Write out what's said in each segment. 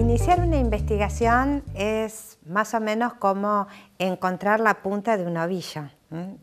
Iniciar una investigación es más o menos como encontrar la punta de una ovillo,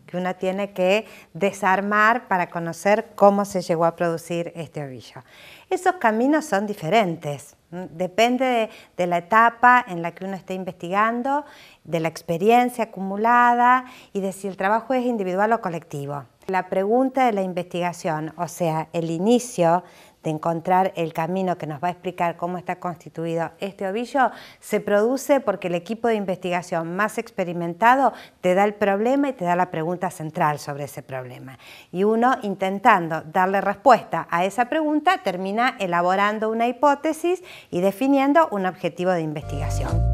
que uno tiene que desarmar para conocer cómo se llegó a producir este ovillo. Esos caminos son diferentes, depende de, de, la etapa en la que uno esté investigando, de la experiencia acumulada y de si el trabajo es individual o colectivo. La pregunta de la investigación, o sea, el inicio de encontrar el camino que nos va a explicar cómo está constituido este ovillo, se produce porque el equipo de investigación más experimentado te da el problema y te da la pregunta central sobre ese problema. Y uno intentando darle respuesta a esa pregunta termina elaborando una hipótesis y definiendo un objetivo de investigación.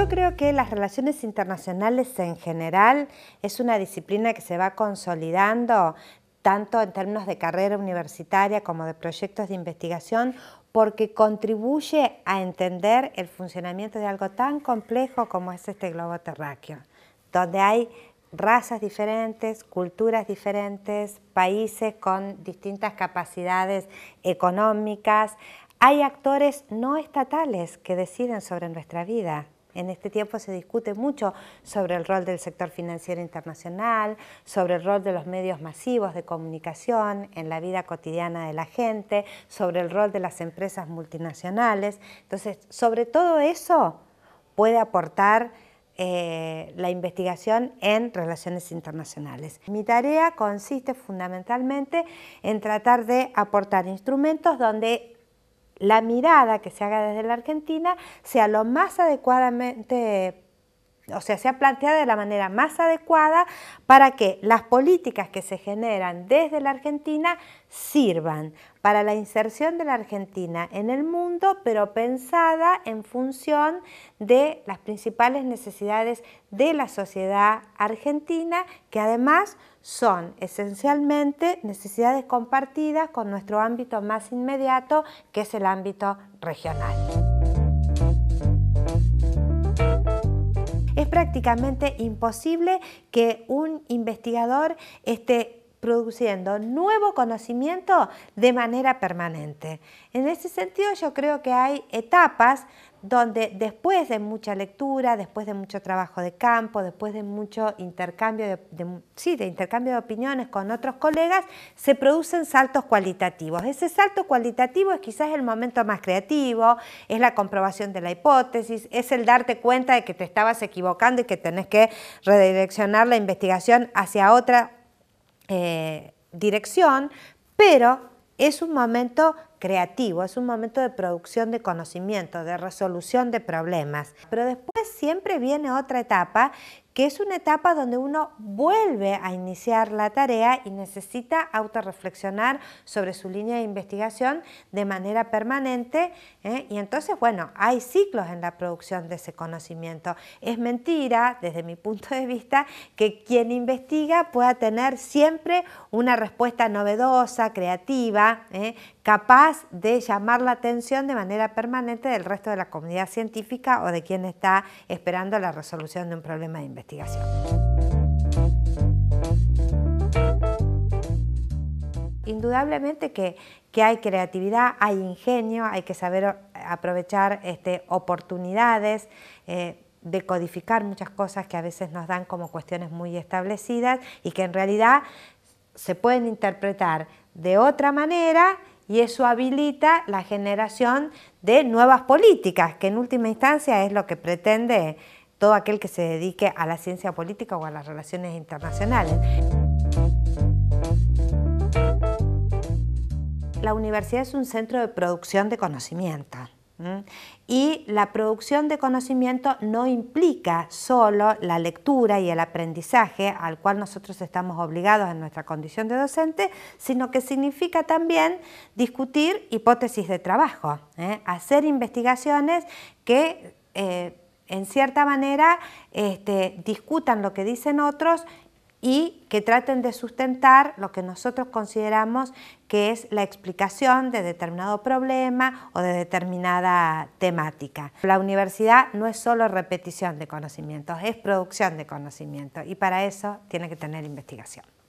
Yo creo que las relaciones internacionales en general es una disciplina que se va consolidando tanto en términos de carrera universitaria como de proyectos de investigación, porque contribuye a entender el funcionamiento de algo tan complejo como es este globo terráqueo, donde hay razas diferentes, culturas diferentes, países con distintas capacidades económicas. Hay actores no estatales que deciden sobre nuestra vida. En este tiempo se discute mucho sobre el rol del sector financiero internacional, sobre el rol de los medios masivos de comunicación en la vida cotidiana de la gente, sobre el rol de las empresas multinacionales. Entonces, sobre todo eso puede aportar eh, la investigación en relaciones internacionales. Mi tarea consiste fundamentalmente en tratar de aportar instrumentos donde la mirada que se haga desde la Argentina sea lo más adecuadamente o sea, sea planteada de la manera más adecuada para que las políticas que se generan desde la Argentina sirvan para la inserción de la Argentina en el mundo, pero pensada en función de las principales necesidades de la sociedad argentina, que además son esencialmente necesidades compartidas con nuestro ámbito más inmediato, que es el ámbito regional. prácticamente imposible que un investigador esté produciendo nuevo conocimiento de manera permanente. En ese sentido yo creo que hay etapas donde después de mucha lectura, después de mucho trabajo de campo, después de mucho intercambio de, intercambio de opiniones con otros colegas, se producen saltos cualitativos. Ese salto cualitativo es quizás el momento más creativo, es la comprobación de la hipótesis, es el darte cuenta de que te estabas equivocando y que tenés que redireccionar la investigación hacia otra eh, dirección, pero es un momento creativo, es un momento de producción de conocimiento, de resolución de problemas. Pero después siempre viene otra etapa es una etapa donde uno vuelve a iniciar la tarea y necesita autorreflexionar sobre su línea de investigación de manera permanente ¿eh? y entonces, bueno, hay ciclos en la producción de ese conocimiento. Es mentira, desde mi punto de vista, que quien investiga pueda tener siempre una respuesta novedosa, creativa, ¿eh? capaz de llamar la atención de manera permanente del resto de la comunidad científica o de quien está esperando la resolución de un problema de investigación. Indudablemente que, hay creatividad, hay ingenio, hay que saber aprovechar este, oportunidades. Eh, decodificar muchas cosas que a veces nos dan como cuestiones muy establecidas y que en realidad se pueden interpretar de otra manera y eso habilita la generación de nuevas políticas, que en última instancia es lo que pretende todo aquel que se dedique a la ciencia política o a las relaciones internacionales. La universidad es un centro de producción de conocimiento. Y la producción de conocimiento no implica solo la lectura y el aprendizaje al cual nosotros estamos obligados en nuestra condición de docente, sino que significa también discutir hipótesis de trabajo, ¿eh? hacer investigaciones que eh, en cierta manera este, discutan lo que dicen otros y que traten de sustentar lo que nosotros consideramos que es la explicación de determinado problema o de determinada temática. La universidad no es solo repetición de conocimientos, es producción de conocimientos y para eso tiene que tener investigación.